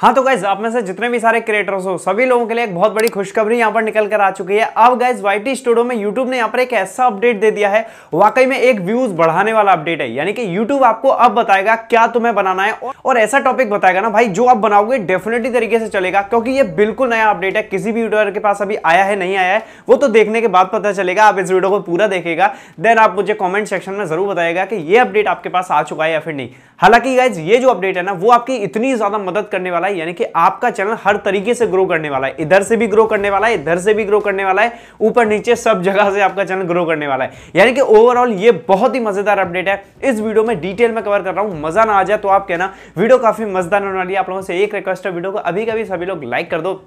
हाँ तो गाइज आप में से जितने भी सारे क्रिएटर्स हो सभी लोगों के लिए एक बहुत बड़ी खुशखबरी यहाँ पर निकल कर आ चुकी है अब गाइज वाई टी स्टूडियो में यूट्यूब ने यहाँ पर एक ऐसा अपडेट दे दिया है वाकई में एक व्यूज बढ़ाने वाला अपडेट है यानी कि यूट्यूब आपको अब बताएगा क्या तुम्हें बनाना है और ऐसा टॉपिक बताएगा ना भाई जो आप बनाओगे डेफिनेटली तरीके से चलेगा क्योंकि ये बिल्कुल नया अपडेट है किसी भी यूट्यूबर के पास अभी आया है नहीं आया है वो तो देखने के बाद पता चलेगा आप इस वीडियो को पूरा देखेगा देन आप मुझे कॉमेंट सेक्शन में जरूर बताएगा कि ये अपडेट आपके पास आ चुका है या फिर नहीं हालांकि गाइज ये जो अपडेट है ना वो आपकी इतनी ज्यादा मदद करने वाला वाला है यानी कि आपका चैनल हर तरीके से ग्रो करने वाला है इधर से भी ग्रो करने वाला है इधर से भी ग्रो करने वाला है ऊपर नीचे सब जगह से आपका चैनल ग्रो करने वाला है यानी कि ओवरऑल ये बहुत ही मजेदार अपडेट है इस वीडियो में डिटेल में कवर कर रहा हूं मजा ना आ जाए तो आप कहना वीडियो काफी मजेदार होने वाली है आप लोगों से एक रिक्वेस्ट है वीडियो को अभी कभी सभी लोग लाइक कर दो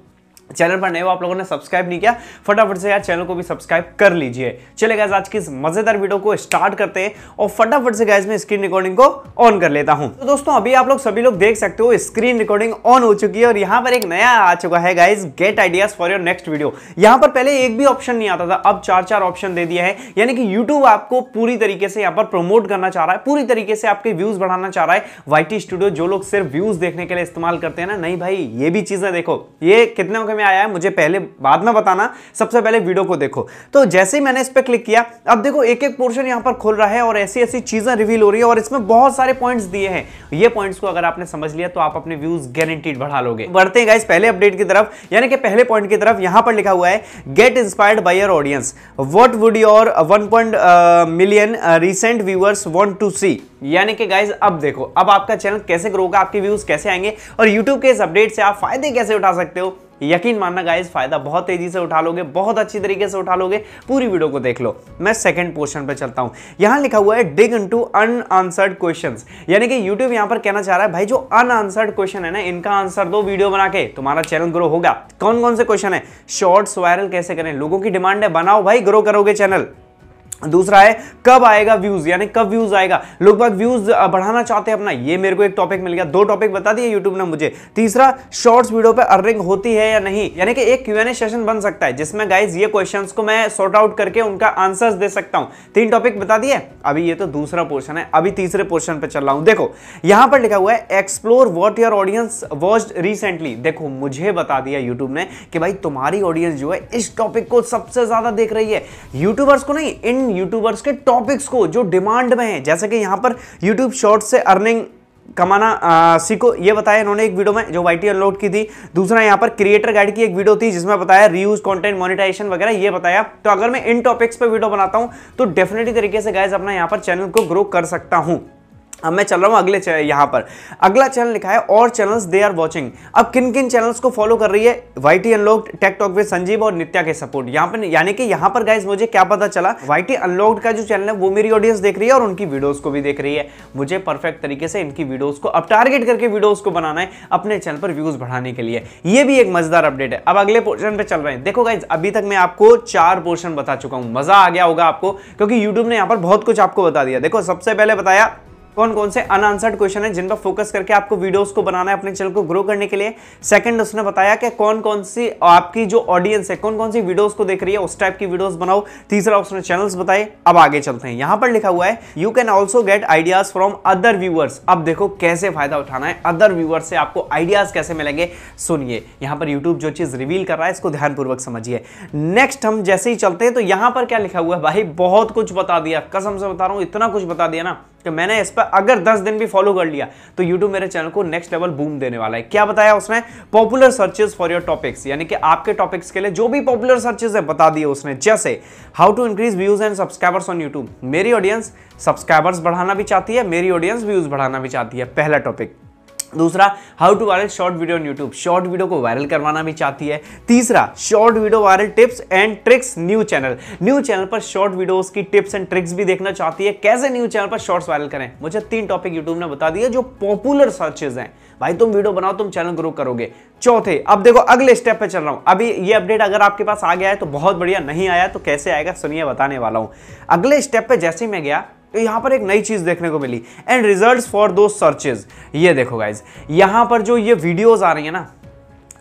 चैनल पर नए हो आप लोगों ने सब्सक्राइब नहीं किया फटाफट से यार चैनल को भी सब्सक्राइब कर लीजिए चले गए आज की इस मजेदार वीडियो को स्टार्ट करते हैं और फटाफट से गैस में स्क्रीन रिकॉर्डिंग को ऑन कर लेता हूं तो दोस्तों अभी आप लोग सभी लोग देख सकते हो स्क्रीन रिकॉर्डिंग ऑन हो चुकी है और यहाँ पर एक नया आ चुका है guys get ideas for your next video यहाँ पर पहले एक भी ऑप्शन नहीं आता था अब चार चार ऑप्शन दे दिया है यानी कि यूट्यूब आपको पूरी तरीके से यहाँ पर प्रमोट करना चाह रहा है पूरी तरीके से आपके व्यूज बढ़ाना चाह रहा है वाई स्टूडियो जो लोग सिर्फ व्यूज देखने के लिए इस्तेमाल करते हैं ना नहीं भाई ये भी चीजें देखो ये कितने में आया है मुझे पहले बाद में बताना सबसे पहले वीडियो को देखो तो जैसे ही मैंने इस पर क्लिक किया अब देखो एक एक पोर्शन यहाँ पर खुल रहा है और ऐसी ऐसी चीज़ें रिवील हो रही है और इसमें बहुत सारे पॉइंट्स दिए हैं ये पॉइंट्स को अगर आपने समझ लिया तो आप अपने व्यूज गारंटीड बढ़ा लोगे बढ़ते हैं गाइस पहले अपडेट की तरफ यानी कि पहले पॉइंट की तरफ यहाँ पर लिखा हुआ है get inspired by your audience what would your one point million recent viewers want to see यानी कि गाइज अब देखो अब आपका चैनल कैसे ग्रो होगा आपके व्यूज कैसे आएंगे और यूट्यूब के इस अपडेट से आप फायदे कैसे उठा सकते हो यकीन मानना गाइज फायदा बहुत तेजी से उठा लोगे बहुत अच्छी तरीके से उठा लोगे पूरी वीडियो को देख लो मैं सेकंड पोर्शन पर चलता हूं यहां लिखा हुआ है dig into unanswered question यानी कि यूट्यूब यहां पर कहना चाह रहा है भाई जो आंसर्ड क्वेश्चन है ना इनका आंसर दो वीडियो बना के तुम्हारा चैनल ग्रो होगा कौन कौन से क्वेश्चन है शॉर्ट्स वायरल कैसे करें लोगों की डिमांड है बनाओ भाई ग्रो करोगे चैनल दूसरा है कब आएगा व्यूज यानी कब व्यूज आएगा लोग बाग व्यूज बढ़ाना चाहते हैं अपना ये मेरे को एक टॉपिक मिल गया दो टॉपिक बता दिए यूट्यूब ने मुझे तीसरा शॉर्ट्स वीडियो पे अर्निंग होती है या नहीं यानी कि एक क्यू सेशन बन सकता है जिसमें गाइज ये क्वेश्चन को मैं सॉर्ट आउट करके उनका आंसर दे सकता हूं तीन टॉपिक बता दिए अभी ये तो दूसरा पोर्शन है अभी तीसरे पोर्शन पर चल रहा हूं देखो यहां पर लिखा हुआ है explore what your audience watch recently देखो मुझे बता दिया यूट्यूब ने कि भाई तुम्हारी ऑडियंस जो है इस टॉपिक को सबसे ज्यादा देख रही है यूट्यूबर्स को नहीं इन यूट्यूबर्स के टॉपिक्स को जो डिमांड में है जैसे कि यहाँ पर यूट्यूब शॉर्ट्स से अर्निंग कमाना आ, सीखो ये बताया इन्होंने एक वीडियो में जो वाई टी अनलोड की थी दूसरा यहाँ पर क्रिएटर गाइड की एक वीडियो थी जिसमें बताया रीयूज कंटेंट मोनेटाइजेशन वगैरह ये बताया तो अगर मैं इन टॉपिक्स पर वीडियो बनाता हूँ तो डेफिनेटली तरीके से गाइज अपना यहाँ पर चैनल को ग्रो कर सकता हूँ अब मैं चल रहा हूँ अगले यहाँ पर अगला चैनल लिखा है और चैनल्स दे आर वॉचिंग अब किन किन चैनल्स को फॉलो कर रही है Y T unlocked tech talk with Sanjeev और नित्या के सपोर्ट यहाँ पर यानी कि यहाँ पर गाइज मुझे क्या पता चला वाई टी अनलॉक्ड का जो चैनल है वो मेरी ऑडियंस देख रही है और उनकी वीडियोज को भी देख रही है मुझे परफेक्ट तरीके से इनकी वीडियोज को अब टारगेट करके वीडियोज को बनाना है अपने चैनल पर व्यूज बढ़ाने के लिए ये भी एक मजेदार अपडेट है अब अगले पोर्शन पर चल रहे हैं देखो गाइज अभी तक मैं आपको चार पोर्शन बता चुका हूँ मजा आ गया होगा आपको क्योंकि यूट्यूब ने यहाँ पर बहुत कुछ आपको बता दिया देखो सबसे पहले बताया कौन कौन से अनआंसर्ड क्वेश्चन है जिन पर फोकस करके आपको वीडियोस को बनाना है अपने चैनल को ग्रो करने के लिए सेकंड उसने बताया कि कौन कौन सी आपकी जो ऑडियंस है कौन कौन सी वीडियोस को देख रही है उस टाइप की वीडियोस बनाओ तीसरा उसने चैनल्स बताए अब आगे चलते हैं यहां पर लिखा हुआ है you can also get ideas from other viewers अब देखो कैसे फायदा उठाना है अदर व्यूअर्स से आपको आइडियाज कैसे मिलेंगे सुनिए यहां पर यूट्यूब जो चीज रिवील कर रहा है इसको ध्यानपूर्वक समझिए नेक्स्ट हम जैसे ही चलते हैं तो यहां पर क्या लिखा हुआ है भाई बहुत कुछ बता दिया कसम से बता रहा हूँ इतना कुछ बता दिया ना कि मैंने इस पर अगर 10 दिन भी फॉलो कर लिया तो YouTube मेरे चैनल को नेक्स्ट लेवल बूम देने वाला है क्या बताया उसने popular searches for your topics यानी कि आपके टॉपिक्स के लिए जो भी पॉपुलर सर्चेज है बता दिए उसने जैसे how to increase views and subscribers on YouTube मेरी ऑडियंस सब्सक्राइबर्स बढ़ाना भी चाहती है मेरी ऑडियंस व्यूज बढ़ाना भी चाहती है पहला टॉपिक दूसरा how to viral short video on YouTube short video को वायरल करवाना भी चाहती है तीसरा short video viral tips and tricks new channel new channel पर शॉर्ट वीडियोस की टिप्स एंड ट्रिक्स भी देखना चाहती है कैसे न्यू चैनल पर शॉर्ट्स वायरल करें मुझे तीन टॉपिक यूट्यूब ने बता दिया जो पॉपुलर सर्चेज हैं भाई तुम वीडियो बनाओ तुम चैनल ग्रो करोगे चौथे अब देखो अगले स्टेप पे चल रहा हूं अभी ये अपडेट अगर आपके पास आ गया है तो बहुत बढ़िया नहीं आया तो कैसे आएगा सुनिए बताने वाला हूं अगले स्टेप पे जैसे मैं गया तो यहां पर एक नई चीज़ देखने को मिली and result for two searches ये देखो गाइज यहां पर जो ये वीडियोज़ आ रही है ना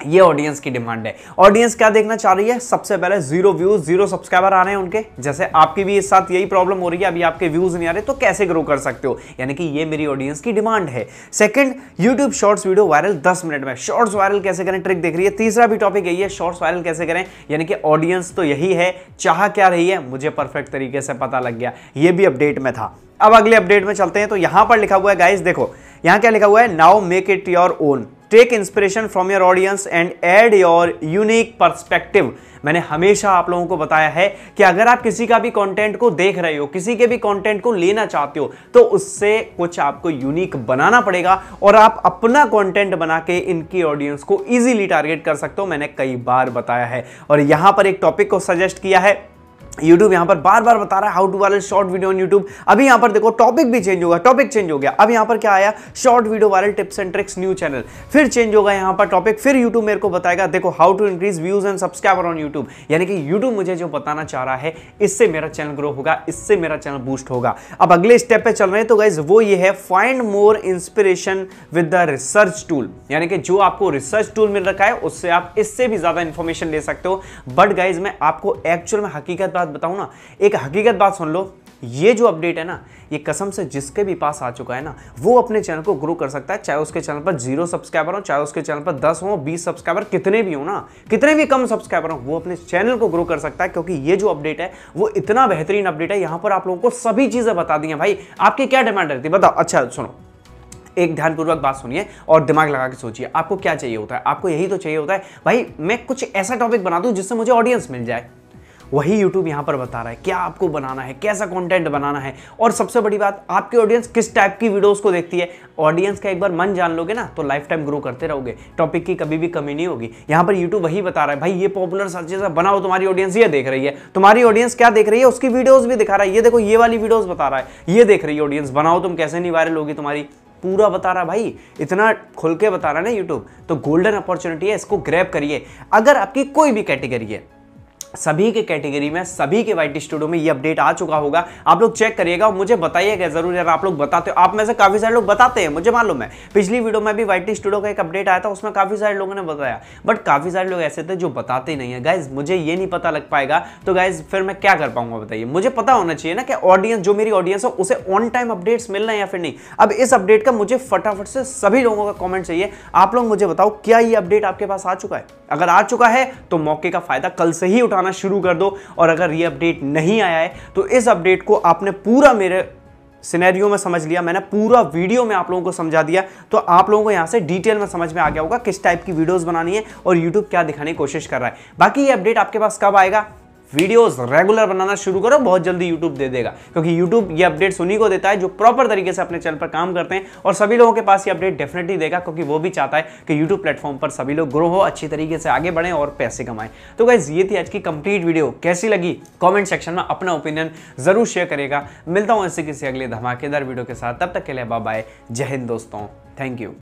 ये ऑडियंस की डिमांड है ऑडियंस क्या देखना चाह रही है सबसे पहले जीरो व्यूज जीरो सब्सक्राइबर आ रहे हैं उनके जैसे आपकी भी इस साथ यही प्रॉब्लम हो रही है अभी आपके व्यूज नहीं आ रहे तो कैसे ग्रो कर सकते हो यानी कि ये मेरी ऑडियंस की डिमांड है second YouTube shorts video viral दस मिनट में शॉर्ट्स वायरल कैसे करें ट्रिक देख रही है तीसरा भी टॉपिक यही है शॉर्ट्स वायरल कैसे करें यानी कि ऑडियंस तो यही है चाह क्या रही है मुझे परफेक्ट तरीके से पता लग गया ये भी अपडेट में था अब अगले अपडेट में चलते हैं तो यहां पर लिखा हुआ है गाइस देखो यहां क्या लिखा हुआ है now make it your own take inspiration from your audience and add your unique perspective मैंने हमेशा आप लोगों को बताया है कि अगर आप किसी का भी कंटेंट को देख रहे हो किसी के भी कंटेंट को लेना चाहते हो तो उससे कुछ आपको यूनिक बनाना पड़ेगा और आप अपना कंटेंट बना के इनकी ऑडियंस को इजीली टारगेट कर सकते हो मैंने कई बार बताया है और यहां पर एक टॉपिक को सजेस्ट किया है YouTube यहां पर बार बार बता रहा है how to viral short video on YouTube अभी यहां पर देखो टॉपिक भी चेंज होगा टॉपिक चेंज हो गया अब यहां पर क्या आया short video viral tips and tricks new channel फिर चेंज होगा यहां पर टॉपिक फिर YouTube मेरे को बताएगा देखो how to increase views and subscriber on YouTube यानी कि यूट्यूब मुझे जो बताना चाह रहा है इससे मेरा चैनल ग्रो होगा इससे मेरा चैनल बूस्ट होगा अब अगले स्टेप पर चल रहे हैं तो गाइज वो ये है find more inspiration with the research tool यानी कि जो आपको रिसर्च टूल मिल रखा है उससे आप इससे भी ज्यादा इंफॉर्मेशन ले सकते हो बट गाइज मैं आपको एक्चुअल में हकीकत बात बताऊँ ना एक हकीकत बात सुन लो ये जो अपडेट है ना ये कसम से जिसके भी पास आ चुका है ना वो अपने चैनल को ग्रो कर सकता है चाहे उसके चैनल पर जीरो सब्सक्राइबर हो चाहे उसके चैनल पर दस हो बीस सब्सक्राइबर कितने भी हो ना कितने भी कम सब्सक्राइबर हो वो अपने चैनल को ग्रो कर सकता है क्योंकि ये जो अपडेट है वो इतना बेहतरीन अपडेट है यहां पर आप लोगों को सभी चीज़ें बता दी हैं भाई आपकी क्या डिमांड रहती है बताओ अच्छा सुनो एक ध्यानपूर्वक बात सुनिए और दिमाग लगा के सोचिए आपको क्या चाहिए होता है आपको यही तो चाहिए होता है भाई मैं कुछ ऐसा टॉपिक बना दूं जिससे मुझे ऑडियंस मिल जाए वही यूट्यूब यहाँ पर बता रहा है क्या आपको बनाना है कैसा कॉन्टेंट बनाना है और सबसे बड़ी बात आपकी ऑडियंस किस टाइप की वीडियोज़ को देखती है ऑडियंस का एक बार मन जान लोगे ना तो लाइफ टाइम ग्रो करते रहोगे टॉपिक की कभी भी कमी नहीं होगी यहां पर यूट्यूब वही बता रहा है भाई ये पॉपुलर सर्चेज बनाओ तुम्हारी ऑडियंस ये देख रही है तुम्हारी ऑडियंस क्या देख रही है उसकी वीडियोज़ भी दिखा रहा है ये देखो ये वाली वीडियोज़ बता रहा है ये देख रही है ऑडियंस बनाओ तुम कैसे नहीं वायरल होगी तुम्हारी पूरा बता रहा भाई इतना खुल के बता रहा है ना यूट्यूब तो गोल्डन अपॉर्चुनिटी है इसको ग्रैब करिए अगर आपकी कोई भी कैटेगरी है सभी के कैटेगरी में सभी के वाइट स्टूडियो में ये अपडेट आ चुका होगा आप लोग चेक करिएगा और मुझे बताइएगा जरूर यार आप लोग बताते हो आप में से काफी सारे लोग बताते हैं मुझे मालूम है पिछली वीडियो में भी वाइट स्टूडियो का एक अपडेट आया था उसमें काफी सारे लोगों ने बताया बट काफी सारे लोग ऐसे थे जो बताते नहीं है गाइज मुझे ये नहीं पता लग पाएगा तो गाइज फिर मैं क्या कर पाऊंगा बताइए मुझे पता होना चाहिए ना कि ऑडियंस जो मेरी ऑडियंस है उसे ऑन टाइम अपडेट्स मिल रहे हैं या फिर नहीं अब इस अपडेट का मुझे फटाफट से सभी लोगों का कॉमेंट चाहिए आप लोग मुझे बताओ क्या ये अपडेट आपके पास आ चुका है अगर आ चुका है तो मौके का फायदा कल से ही उठा आना शुरू कर दो और अगर ये अपडेट नहीं आया है तो इस अपडेट को आपने पूरा मेरे सिनेरियो में समझ लिया मैंने पूरा वीडियो में आप लोगों को समझा दिया तो आप लोगों को यहाँ से डिटेल में समझ में आ गया होगा किस टाइप की वीडियोस बनानी है और यूट्यूब क्या दिखाने की कोशिश कर रहा है बाकी ये अपडेट आपके पास कब आएगा वीडियोस रेगुलर बनाना शुरू करो बहुत जल्दी यूट्यूब दे देगा क्योंकि यूट्यूब ये अपडेट्स उन्हीं को देता है जो प्रॉपर तरीके से अपने चैनल पर काम करते हैं और सभी लोगों के पास ये अपडेट डेफिनेटली देगा क्योंकि वो भी चाहता है कि यूट्यूब प्लेटफॉर्म पर सभी लोग ग्रो हो अच्छी तरीके से आगे बढ़े और पैसे कमाएं तो गाइज ये थी आज की कंप्लीट वीडियो कैसी लगी कॉमेंट सेक्शन में अपना ओपिनियन जरूर शेयर करेगा मिलता हूँ ऐसे किसी अगले धमाकेदार वीडियो के साथ तब तक के लिए बाय जय हिंद दोस्तों थैंक यू